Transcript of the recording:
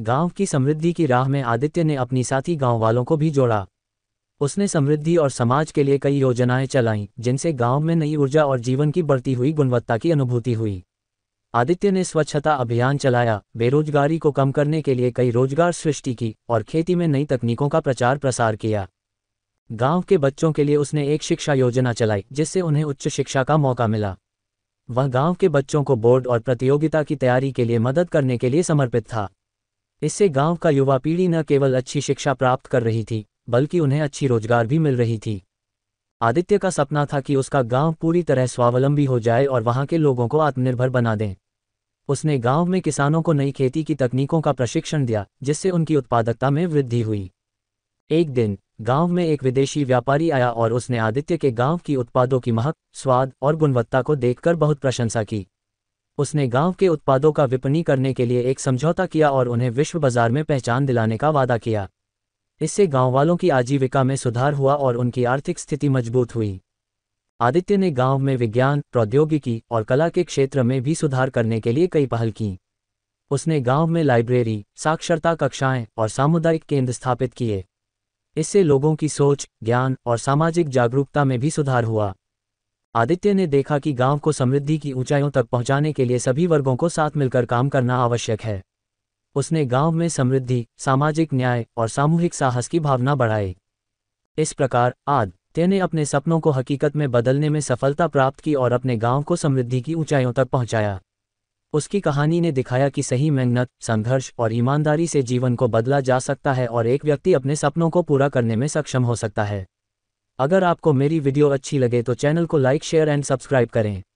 गांव की समृद्धि की राह में आदित्य ने अपनी साथी गांव वालों को भी जोड़ा उसने समृद्धि और समाज के लिए कई योजनाएं चलाईं जिनसे गांव में नई ऊर्जा और जीवन की बढ़ती हुई गुणवत्ता की अनुभूति हुई आदित्य ने स्वच्छता अभियान चलाया बेरोजगारी को कम करने के लिए कई रोजगार सृष्टि की और खेती में नई तकनीकों का प्रचार प्रसार किया गांव के बच्चों के लिए उसने एक शिक्षा योजना चलाई जिससे उन्हें उच्च शिक्षा का मौका मिला वह गांव के बच्चों को बोर्ड और प्रतियोगिता की तैयारी के लिए मदद करने के लिए समर्पित था इससे गांव का युवा पीढ़ी न केवल अच्छी शिक्षा प्राप्त कर रही थी बल्कि उन्हें अच्छी रोजगार भी मिल रही थी आदित्य का सपना था कि उसका गांव पूरी तरह स्वावलंबी हो जाए और वहां के लोगों को आत्मनिर्भर बना दें उसने गांव में किसानों को नई खेती की तकनीकों का प्रशिक्षण दिया जिससे उनकी उत्पादकता में वृद्धि हुई एक दिन गांव में एक विदेशी व्यापारी आया और उसने आदित्य के गांव की उत्पादों की महक स्वाद और गुणवत्ता को देखकर बहुत प्रशंसा की उसने गांव के उत्पादों का विपणी करने के लिए एक समझौता किया और उन्हें विश्व बाजार में पहचान दिलाने का वादा किया इससे गांव वालों की आजीविका में सुधार हुआ और उनकी आर्थिक स्थिति मजबूत हुई आदित्य ने गांव में विज्ञान प्रौद्योगिकी और कला के क्षेत्र में भी सुधार करने के लिए कई पहल की उसने गांव में लाइब्रेरी साक्षरता कक्षाएं और सामुदायिक केंद्र स्थापित किए इससे लोगों की सोच ज्ञान और सामाजिक जागरूकता में भी सुधार हुआ आदित्य ने देखा कि गांव को समृद्धि की ऊंचाइयों तक पहुंचाने के लिए सभी वर्गों को साथ मिलकर काम करना आवश्यक है उसने गांव में समृद्धि सामाजिक न्याय और सामूहिक साहस की भावना बढ़ाई इस प्रकार आदित्य ने अपने सपनों को हकीकत में बदलने में सफलता प्राप्त की और अपने गांव को समृद्धि की ऊंचाइयों तक पहुंचाया उसकी कहानी ने दिखाया कि सही मेहनत संघर्ष और ईमानदारी से जीवन को बदला जा सकता है और एक व्यक्ति अपने सपनों को पूरा करने में सक्षम हो सकता है अगर आपको मेरी वीडियो अच्छी लगे तो चैनल को लाइक शेयर एंड सब्सक्राइब करें